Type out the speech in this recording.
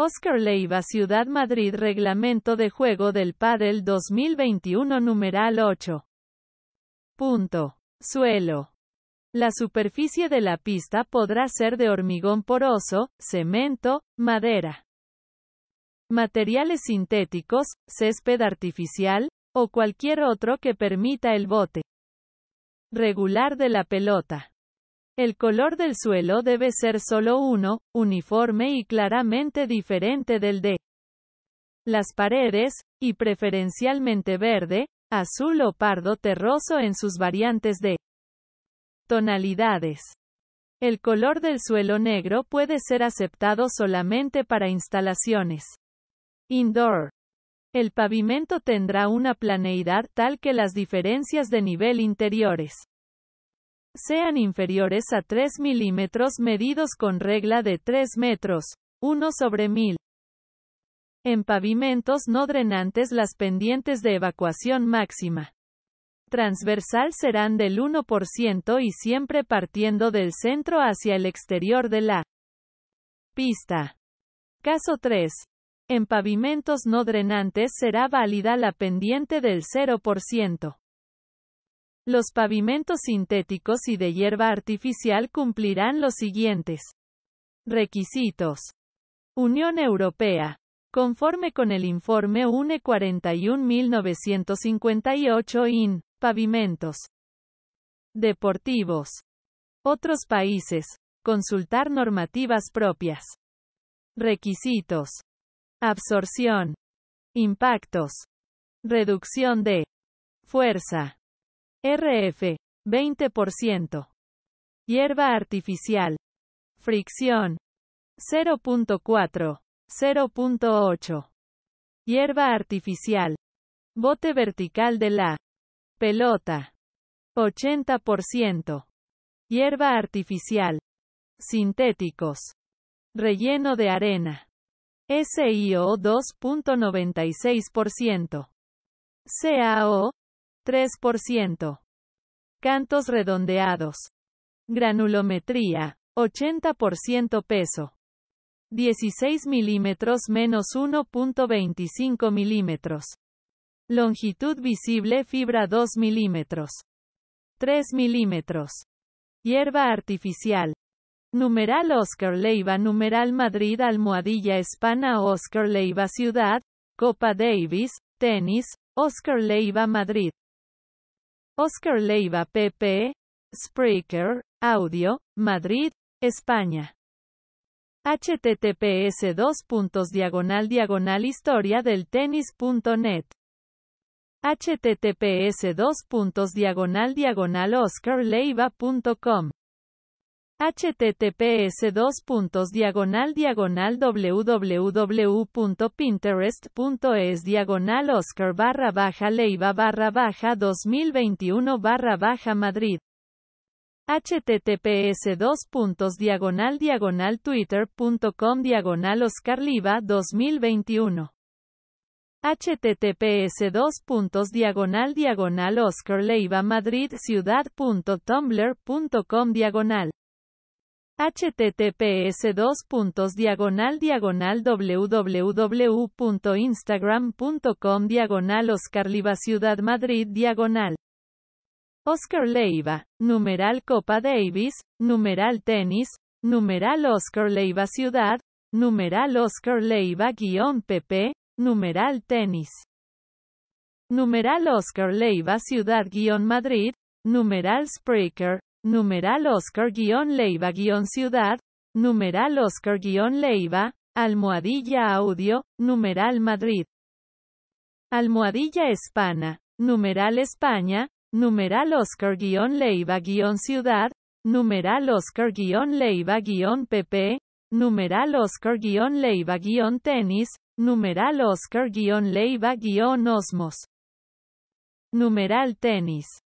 Oscar Leiva Ciudad Madrid Reglamento de Juego del Padel 2021 numeral 8. Punto. Suelo. La superficie de la pista podrá ser de hormigón poroso, cemento, madera, materiales sintéticos, césped artificial, o cualquier otro que permita el bote regular de la pelota. El color del suelo debe ser solo uno, uniforme y claramente diferente del de las paredes, y preferencialmente verde, azul o pardo terroso en sus variantes de tonalidades. El color del suelo negro puede ser aceptado solamente para instalaciones indoor. El pavimento tendrá una planeidad tal que las diferencias de nivel interiores sean inferiores a 3 milímetros medidos con regla de 3 metros. 1 sobre 1000. En pavimentos no drenantes las pendientes de evacuación máxima transversal serán del 1% y siempre partiendo del centro hacia el exterior de la pista. Caso 3. En pavimentos no drenantes será válida la pendiente del 0%. Los pavimentos sintéticos y de hierba artificial cumplirán los siguientes requisitos. Unión Europea. Conforme con el informe UNE 41.958 IN, pavimentos deportivos. Otros países. Consultar normativas propias. Requisitos. Absorción. Impactos. Reducción de fuerza. RF, 20%. Hierba artificial. Fricción. 0.4. 0.8. Hierba artificial. Bote vertical de la pelota. 80%. Hierba artificial. Sintéticos. Relleno de arena. SIO 2.96%. CAO 3%. Cantos redondeados. Granulometría, 80% peso. 16 milímetros menos 1.25 milímetros. Longitud visible fibra 2 milímetros. 3 milímetros. Hierba artificial. Numeral Oscar Leiva Numeral Madrid Almohadilla Hispana Oscar Leiva Ciudad, Copa Davis, Tenis, Oscar Leiva Madrid. Oscar Leiva PP, Spreaker, Audio, Madrid, España. https 2 diagonal historia del tenis.net https 2 diagonal diagonal oscarleiva.com https dos puntos diagonal diagonal www.pinterest.es diagonal oscar barra baja leiva barra baja 2021 barra baja madrid https dos puntos diagonal diagonal twitter.com diagonal 2021 https dos puntos diagonal diagonal leiva madrid ciudad.tumblr.com diagonal https dos diagonal diagonal www.instagram.com diagonal Oscar Ciudad Madrid diagonal Oscar Leiva, numeral Copa Davis, numeral tenis, numeral Oscar Leiva Ciudad, numeral Oscar Leiva guión PP, numeral tenis. Numeral Oscar Leiva Ciudad guión Madrid, numeral Spreaker, numeral Oscar-Leiva-Ciudad, numeral Oscar-Leiva, almohadilla audio, numeral Madrid. Almohadilla hispana, numeral España, numeral Oscar-Leiva-Ciudad, numeral Oscar-Leiva-PP, numeral Oscar-Leiva-Tenis, numeral Oscar-Leiva-Osmos. Numeral Tenis.